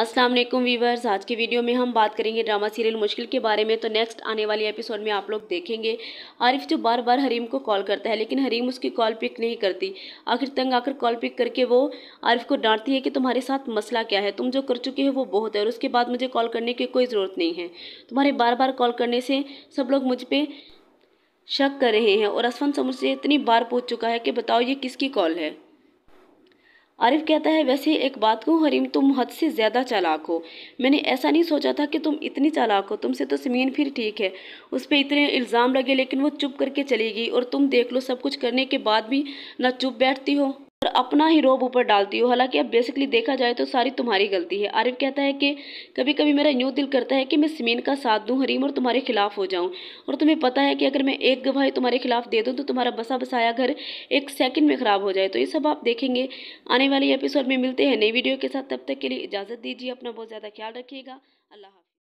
अस्सलाम वालेकुम वीवर्स आज की वीडियो में हम बात करेंगे ड्रामा सीरियल मुश्किल के बारे में तो नेक्स्ट आने वाले एपिसोड में आप लोग देखेंगे आरिफ जो बार बार हरीम को कॉल करता है लेकिन हरीम उसकी कॉल पिक नहीं करती आखिर तंग आकर कॉल पिक करके वो आरिफ को डांटती है कि तुम्हारे साथ मसला क्या है तुम जो कर चुके हो वो बहुत है और उसके बाद मुझे कॉल करने की कोई ज़रूरत नहीं है तुम्हारे बार बार कॉल करने से सब लोग मुझ पर शक कर रहे हैं और असफन समझ से इतनी बार पूछ चुका है कि बताओ ये किसकी कॉल है आरिफ कहता है वैसे एक बात कहूँ हरीम तुम हद से ज़्यादा चालाक हो मैंने ऐसा नहीं सोचा था कि तुम इतनी चालाक हो तुमसे तो समीन फिर ठीक है उस पर इतने इल्ज़ाम लगे लेकिन वो चुप करके चली गई और तुम देख लो सब कुछ करने के बाद भी ना चुप बैठती हो और अपना ही रोब ऊपर डालती हो हालांकि अब बेसिकली देखा जाए तो सारी तुम्हारी गलती है आरिफ कहता है कि कभी कभी मेरा यूँ दिल करता है कि मैं सिमीन का साथ दूँ हरीम और तुम्हारे खिलाफ हो जाऊँ और तुम्हें पता है कि अगर मैं एक गवाही तुम्हारे खिलाफ दे दूँ तो तुम्हारा बसा बसाया घर एक सेकंड में ख़राब हो जाए तो ये सब आप देखेंगे आने वाले एपिसोड में मिलते हैं नई वीडियो के साथ तब तक के लिए इजाज़त दीजिए अपना बहुत ज़्यादा ख्याल रखिएगा अल्लाह